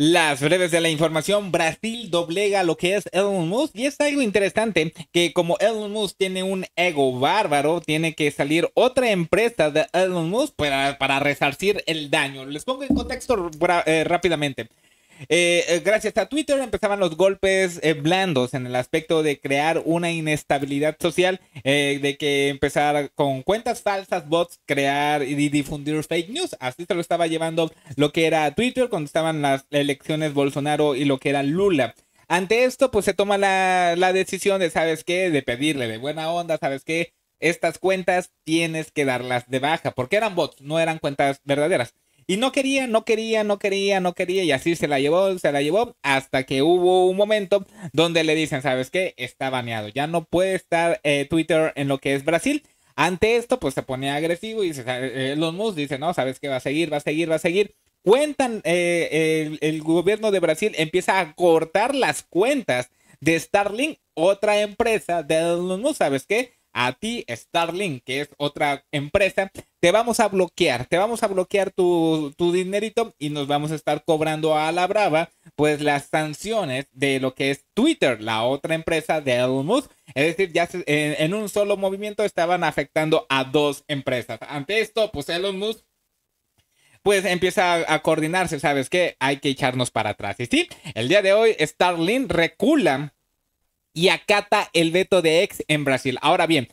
Las breves de la información, Brasil doblega lo que es Elon Musk y es algo interesante que como Elon Musk tiene un ego bárbaro, tiene que salir otra empresa de Elon Musk para, resarcir el daño. Les pongo en contexto eh, rápidamente. Eh, eh, gracias a Twitter empezaban los golpes eh, blandos en el aspecto de crear una inestabilidad social, de que empezar con cuentas falsas, bots, crear y difundir fake news. Así se lo estaba llevando lo que era Twitter cuando estaban las elecciones Bolsonaro y lo que era Lula. Ante esto, pues se toma la, la decisión de, ¿sabes qué? De pedirle de buena onda, ¿sabes qué? Estas cuentas tienes que darlas de baja, porque eran bots, no eran cuentas verdaderas. Y no quería, no quería, no quería, no quería. Y así se la llevó, se la llevó. Hasta que hubo un momento donde le dicen, ¿sabes qué? Está baneado. Ya no puede estar eh, Twitter en lo que es Brasil. Ante esto, pues se pone agresivo y eh, los mus dice no, ¿sabes qué? Va a seguir, va a seguir, va a seguir. Cuentan, eh, el, gobierno de Brasil empieza a cortar las cuentas de Starlink, otra empresa de Elon ¿sabes qué? a ti, Starlink, que es otra empresa, te vamos a bloquear, te vamos a bloquear tu, dinerito y nos vamos a estar cobrando a la brava, pues las sanciones de lo que es Twitter, la otra empresa de Elon Musk. Es decir, ya en, un solo movimiento estaban afectando a dos empresas. Ante esto, pues Elon Musk pues empieza a, a coordinarse, ¿sabes qué? Hay que echarnos para atrás. Y sí, el día de hoy Starlink recula y acata el veto de ex en Brasil. Ahora bien,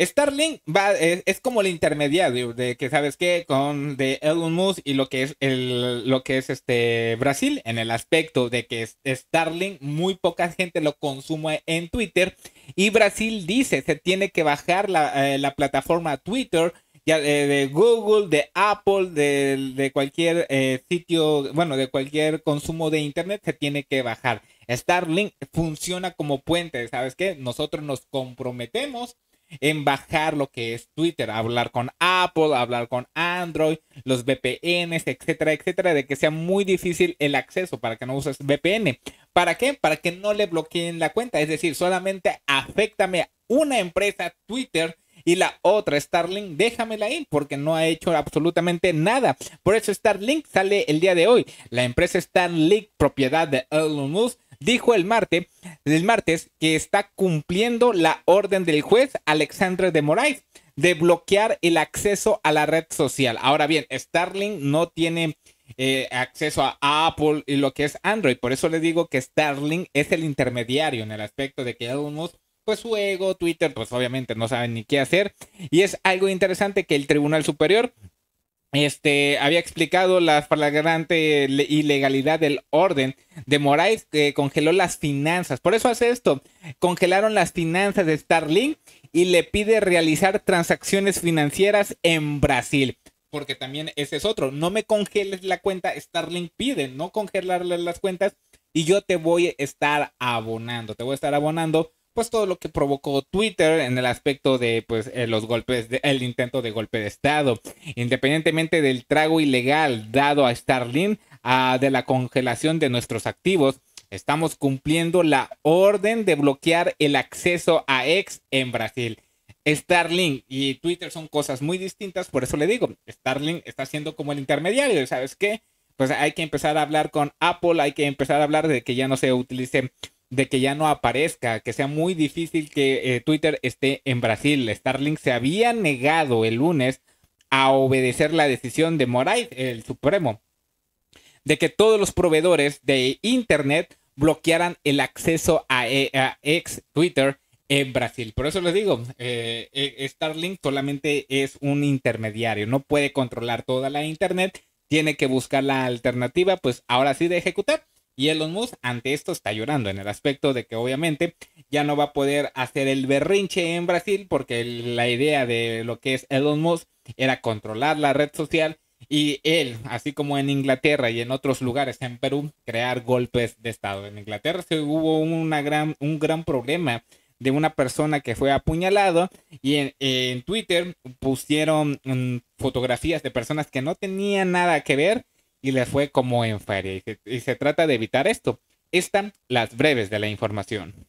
Starlink va, eh, es, como el intermediario de que sabes que con de Elon Musk y lo que es el, lo que es este Brasil en el aspecto de que Starlink muy poca gente lo consume en Twitter y Brasil dice se tiene que bajar la eh, plataforma Twitter eh, de, Google, de Apple, de, cualquier eh, sitio, bueno, de cualquier consumo de Internet, se tiene que bajar. Starlink funciona como puente, ¿sabes qué? Nosotros nos comprometemos en bajar lo que es Twitter, hablar con Apple, hablar con Android, los VPNs, etcétera, etcétera, de que sea muy difícil el acceso para que no uses VPN. ¿Para qué? Para que no le bloqueen la cuenta. Es decir, solamente afectame una empresa, Twitter, y la otra Starlink, déjamela ahí porque no ha hecho absolutamente nada. Por eso Starlink sale el día de hoy. La empresa Starlink, propiedad de Elon Musk, dijo el martes, el martes que está cumpliendo la orden del juez Alexandre de Moraes de bloquear el acceso a la red social. Ahora bien, Starlink no tiene eh, acceso a Apple y lo que es Android. Por eso les digo que Starlink es el intermediario en el aspecto de que Elon Musk pues su ego, Twitter, pues obviamente no saben ni qué hacer. Y es algo interesante que el Tribunal Superior este, había explicado la flagrante ilegalidad del orden de Moraes que congeló las finanzas. Por eso hace esto. Congelaron las finanzas de Starlink y le pide realizar transacciones financieras en Brasil. Porque también ese es otro. No me congeles la cuenta. Starlink pide no congelarle las cuentas y yo te voy a estar abonando. Te voy a estar abonando pues todo lo que provocó Twitter en el aspecto de pues eh, los golpes el intento de golpe de estado independientemente del trago ilegal dado a Starlink de la congelación de nuestros activos estamos cumpliendo la orden de bloquear el acceso a ex en Brasil Starlink y Twitter son cosas muy distintas, por eso le digo, Starlink está siendo como el intermediario, ¿sabes qué? Pues hay que empezar a hablar con Apple, hay que empezar a hablar de que ya no se utilice de que ya no aparezca, que sea muy difícil que eh, Twitter esté en Brasil. Starlink se había negado el lunes a obedecer la decisión de Moraes, el Supremo, de que todos los proveedores de Internet bloquearan el acceso a, eh, ex Twitter en Brasil. Por eso les digo, eh, Starlink solamente es un intermediario, no puede controlar toda la Internet, tiene que buscar la alternativa, pues ahora sí de ejecutar. Y Elon Musk ante esto está llorando en el aspecto de que obviamente ya no va a poder hacer el berrinche en Brasil porque la idea de lo que es Elon Musk era controlar la red social y él, así como en Inglaterra y en otros lugares en Perú, crear golpes de Estado. En Inglaterra se hubo una gran, un gran problema de una persona que fue apuñalado y en, Twitter pusieron mm, fotografías de personas que no tenían nada que ver y le fue como en feria. Y se, y se trata de evitar esto. Están las breves de la información.